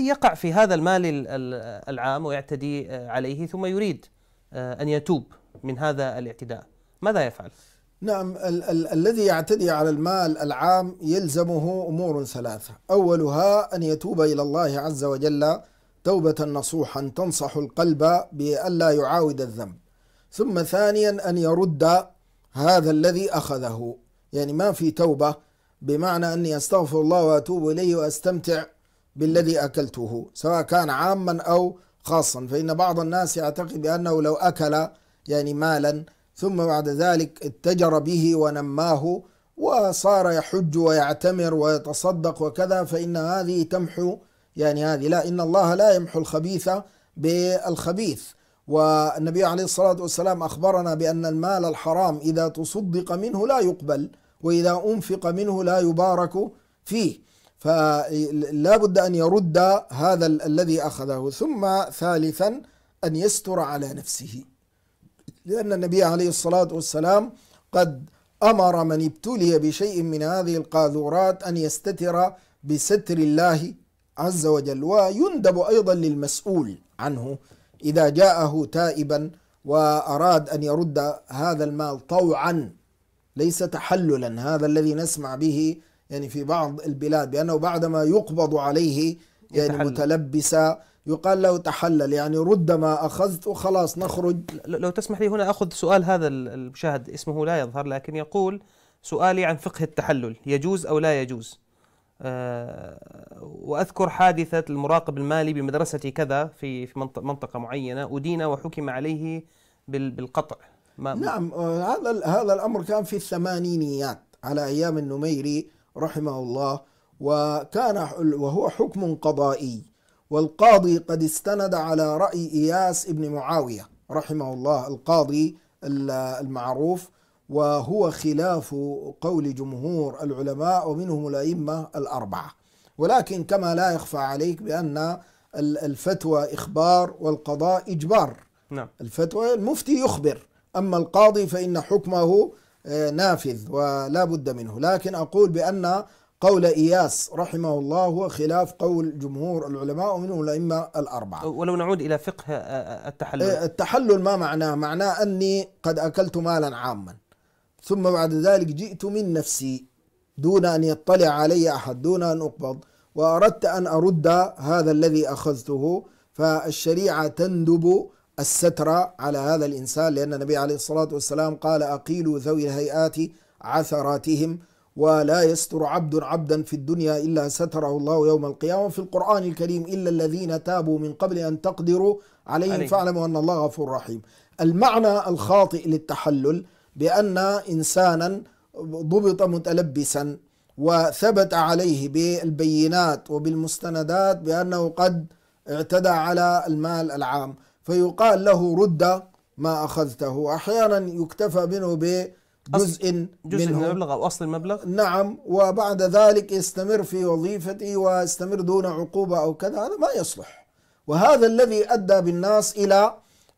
يقع في هذا المال العام ويعتدي آه، عليه ثم يريد آه، أن يتوب من هذا الاعتداء ماذا يفعل؟ نعم ال- ال- الذي يعتدي على المال العام يلزمه امور ثلاثه، اولها ان يتوب الى الله عز وجل توبه نصوحا تنصح القلب بألا يعاود الذنب. ثم ثانيا ان يرد هذا الذي اخذه، يعني ما في توبه بمعنى اني استغفر الله واتوب اليه واستمتع بالذي أكلته سواء كان عاما أو خاصا فإن بعض الناس يعتقد بأنه لو أكل يعني مالا ثم بعد ذلك اتجر به ونماه وصار يحج ويعتمر ويتصدق وكذا فإن هذه تمحو يعني هذه لا إن الله لا يمحو الخبيث بالخبيث والنبي عليه الصلاة والسلام أخبرنا بأن المال الحرام إذا تصدق منه لا يقبل وإذا أنفق منه لا يبارك فيه فلا بد أن يرد هذا الذي أخذه ثم ثالثا أن يستر على نفسه لأن النبي عليه الصلاة والسلام قد أمر من ابتلي بشيء من هذه القاذورات أن يستتر بستر الله عز وجل ويندب أيضا للمسؤول عنه إذا جاءه تائبا وأراد أن يرد هذا المال طوعا ليس تحللا هذا الذي نسمع به يعني في بعض البلاد بأنه بعدما يقبض عليه يعني متلبسا يقال له تحلل يعني رد ما أخذت وخلاص نخرج لو تسمح لي هنا أخذ سؤال هذا المشاهد اسمه لا يظهر لكن يقول سؤالي عن فقه التحلل يجوز أو لا يجوز آه، وأذكر حادثة المراقب المالي بمدرسة كذا في في منطقة معينة أدين وحكم عليه بالقطع ما نعم آه، هذا هذا الأمر كان في الثمانينيات على أيام النميري رحمه الله وكان وهو حكم قضائي والقاضي قد استند على رأي إياس بن معاوية رحمه الله القاضي المعروف وهو خلاف قول جمهور العلماء ومنهم الأئمة الأربعة ولكن كما لا يخفى عليك بأن الفتوى إخبار والقضاء إجبار نعم. الفتوى المفتي يخبر أما القاضي فإن حكمه آه، نافذ ولا بد منه لكن أقول بأن قول إياس رحمه الله هو خلاف قول جمهور العلماء ومنهم الأئمة الأربعة ولو نعود إلى فقه آه، آه، التحلل التحلل ما معناه معناه أني قد أكلت مالا عاما ثم بعد ذلك جئت من نفسي دون أن يطلع علي أحد دون أن أقبض وأردت أن أرد هذا الذي أخذته فالشريعة تندب الستر على هذا الإنسان لأن النبي عليه الصلاة والسلام قال أقيلوا ذوي الهيئات عثراتهم ولا يستر عبد عبدا في الدنيا إلا ستره الله يوم القيامة في القرآن الكريم إلا الذين تابوا من قبل أن تقدروا عليهم عليك. فاعلموا أن الله غفور رحيم المعنى الخاطئ للتحلل بأن إنسانا ضبط متلبسا وثبت عليه بالبينات وبالمستندات بأنه قد اعتدى على المال العام فيقال له رد ما أخذته أحيانا يكتفى منه بجزء جزء منه من المبلغ أو أصل المبلغ نعم وبعد ذلك يستمر في وظيفته ويستمر دون عقوبة أو كذا هذا ما يصلح وهذا الذي أدى بالناس إلى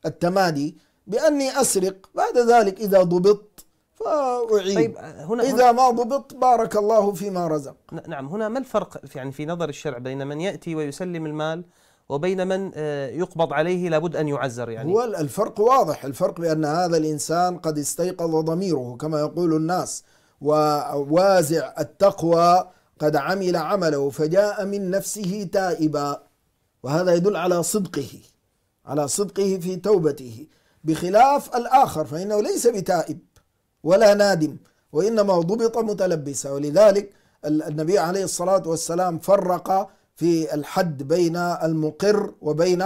التمادي بأني أسرق بعد ذلك إذا ضبطت فأعيد طيب هنا إذا هنا ما ضبط بارك الله فيما رزق نعم هنا ما الفرق يعني في نظر الشرع بين من يأتي ويسلم المال وبين من آه، يقبض عليه لابد أن يعزر يعني هو الفرق واضح الفرق بأن هذا الإنسان قد استيقظ ضميره كما يقول الناس ووازع التقوى قد عمل عمله فجاء من نفسه تائبا وهذا يدل على صدقه على صدقه في توبته بخلاف الآخر فإنه ليس بتائب ولا نادم وإنما ضبط متلبسا ولذلك النبي عليه الصلاة والسلام فرق في الحد بين المقر وبين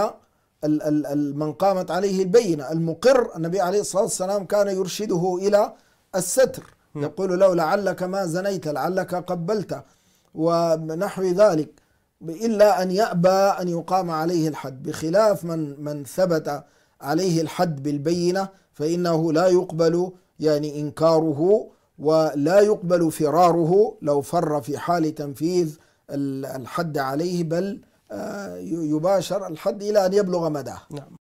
من قامت عليه البينة المقر النبي عليه الصلاة والسلام كان يرشده إلى الستر يقول له لعلك ما زنيت لعلك قبلت ونحو ذلك إلا أن يأبى أن يقام عليه الحد بخلاف من من ثبت عليه الحد بالبينة فإنه لا يقبل يعني إنكاره ولا يقبل فراره لو فر في حال تنفيذ الحد عليه بل آه، يباشر الحد إلى أن يبلغ مداه نعم.